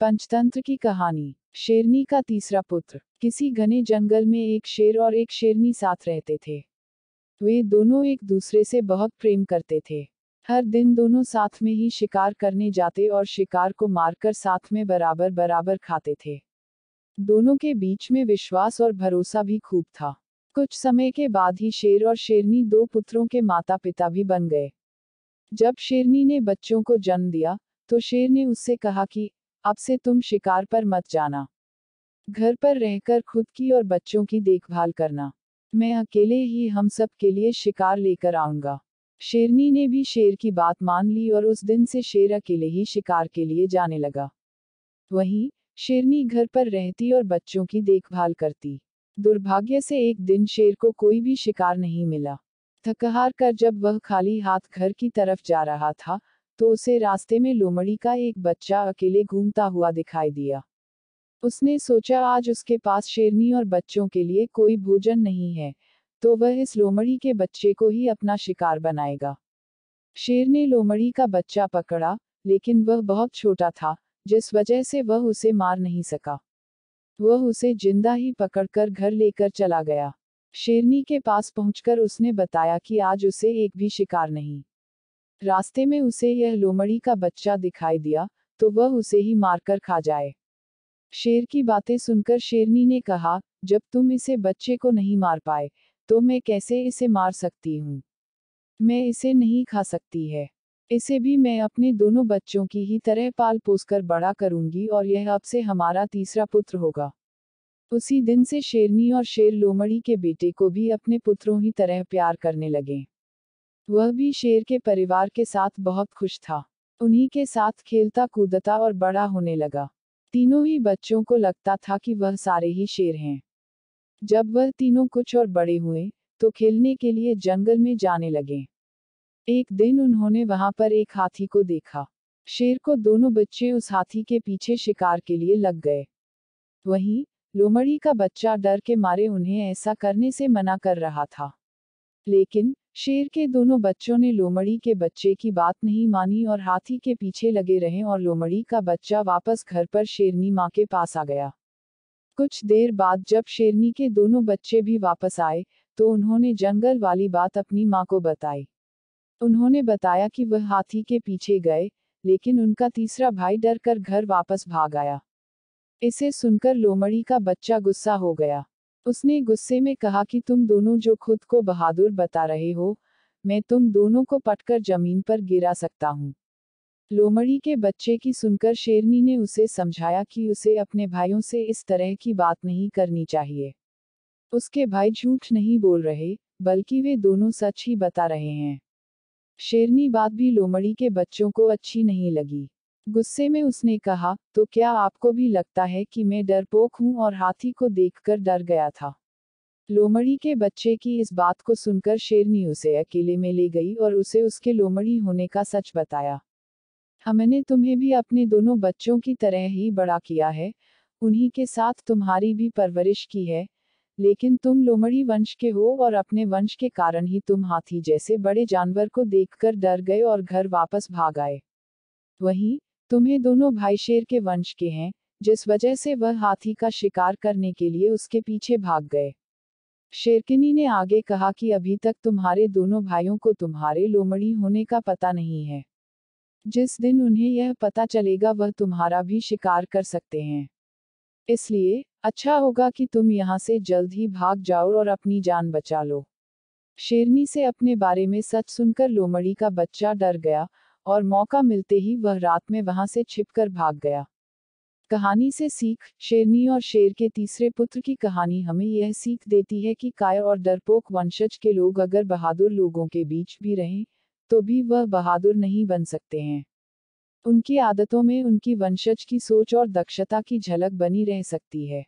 पंचतंत्र की कहानी शेरनी का तीसरा पुत्र किसी घने जंगल में एक शेर और एक शेरनी साथ रहते थे वे दोनों एक दूसरे से बहुत प्रेम करते थे हर दिन दोनों साथ में ही शिकार करने जाते और शिकार को मारकर साथ में बराबर बराबर खाते थे दोनों के बीच में विश्वास और भरोसा भी खूब था कुछ समय के बाद ही शेर और शेरनी दो पुत्रों के माता पिता भी बन गए जब शेरनी ने बच्चों को जन्म दिया तो शेर ने उससे कहा कि अब से तुम शिकार पर मत जाना घर पर रहकर खुद की और बच्चों की देखभाल करना मैं अकेले ही हम सब के लिए शिकार लेकर आऊंगा शेरनी ने भी शेर की बात मान ली और उस दिन से शेर अकेले ही शिकार के लिए जाने लगा वहीं शेरनी घर पर रहती और बच्चों की देखभाल करती दुर्भाग्य से एक दिन शेर को कोई भी शिकार नहीं मिला थकहार कर जब वह खाली हाथ घर की तरफ जा रहा था तो उसे रास्ते में लोमड़ी का एक बच्चा अकेले घूमता हुआ दिखाई दिया उसने सोचा आज उसके पास शेरनी और बच्चों के लिए कोई भोजन नहीं है तो वह इस लोमड़ी के बच्चे को ही अपना शिकार बनाएगा शेर ने लोमड़ी का बच्चा पकड़ा लेकिन वह बहुत छोटा था जिस वजह से वह उसे मार नहीं सका वह उसे जिंदा ही पकड़कर घर लेकर चला गया शेरनी के पास पहुंचकर उसने बताया कि आज उसे एक भी शिकार नहीं रास्ते में उसे यह लोमड़ी का बच्चा दिखाई दिया तो वह उसे ही मारकर खा जाए शेर की बातें सुनकर शेरनी ने कहा जब तुम इसे बच्चे को नहीं मार पाए तो मैं कैसे इसे मार सकती हूँ मैं इसे नहीं खा सकती है इसे भी मैं अपने दोनों बच्चों की ही तरह पाल पोसकर बड़ा करूंगी और यह अब से हमारा तीसरा पुत्र होगा उसी दिन से शेरनी और शेर लोमड़ी के बेटे को भी अपने पुत्रों ही तरह प्यार करने लगे वह भी शेर के परिवार के साथ बहुत खुश था उन्हीं के साथ खेलता कूदता और बड़ा होने लगा तीनों ही बच्चों को लगता था कि वह सारे ही शेर हैं जब वह तीनों कुछ और बड़े हुए तो खेलने के लिए जंगल में जाने लगे एक दिन उन्होंने वहां पर एक हाथी को देखा शेर को दोनों बच्चे उस हाथी के पीछे शिकार के लिए लग गए वहीं लोमड़ी का बच्चा डर के मारे उन्हें ऐसा करने से मना कर रहा था लेकिन शेर के दोनों बच्चों ने लोमड़ी के बच्चे की बात नहीं मानी और हाथी के पीछे लगे रहे और लोमड़ी का बच्चा वापस घर पर शेरनी माँ के पास आ गया कुछ देर बाद जब शेरनी के दोनों बच्चे भी वापस आए तो उन्होंने जंगल वाली बात अपनी माँ को बताई उन्होंने बताया कि वह हाथी के पीछे गए लेकिन उनका तीसरा भाई डर कर घर वापस भाग आया इसे सुनकर लोमड़ी का बच्चा गुस्सा हो गया उसने गुस्से में कहा कि तुम दोनों जो खुद को बहादुर बता रहे हो मैं तुम दोनों को पटकर जमीन पर गिरा सकता हूँ लोमड़ी के बच्चे की सुनकर शेरनी ने उसे समझाया कि उसे अपने भाइयों से इस तरह की बात नहीं करनी चाहिए उसके भाई झूठ नहीं बोल रहे बल्कि वे दोनों सच ही बता रहे हैं शेरनी बात भी लोमड़ी के बच्चों को अच्छी नहीं लगी गुस्से में उसने कहा तो क्या आपको भी लगता है कि मैं डरपोक हूं और हाथी को देखकर डर गया था लोमड़ी के बच्चे की इस बात को सुनकर शेरनी उसे अकेले में ले गई और उसे उसके लोमड़ी होने का सच बताया हमने तुम्हें भी अपने दोनों बच्चों की तरह ही बड़ा किया है उन्हीं के साथ तुम्हारी भी परवरिश की है लेकिन तुम लोमड़ी वंश के हो और अपने वंश के कारण ही तुम हाथी जैसे बड़े जानवर को देखकर डर गए और घर वापस भाग आए वहीं तुम्हें दोनों भाई शेर के वंश के हैं जिस वजह से वह हाथी का शिकार करने के लिए उसके पीछे भाग गए शेरकिनी ने आगे कहा कि अभी तक तुम्हारे दोनों भाइयों को तुम्हारे लोमड़ी होने का पता नहीं है जिस दिन उन्हें यह पता चलेगा वह तुम्हारा भी शिकार कर सकते हैं इसलिए अच्छा होगा कि तुम यहाँ से जल्द ही भाग जाओ और अपनी जान बचा लो शेरनी से अपने बारे में सच सुनकर लोमड़ी का बच्चा डर गया और मौका मिलते ही वह रात में वहां से छिपकर भाग गया कहानी से सीख शेरनी और शेर के तीसरे पुत्र की कहानी हमें यह सीख देती है कि कायर और डरपोक वंशज के लोग अगर बहादुर लोगों के बीच भी रहें तो भी वह बहादुर नहीं बन सकते हैं उनकी आदतों में उनकी वंशज की सोच और दक्षता की झलक बनी रह सकती है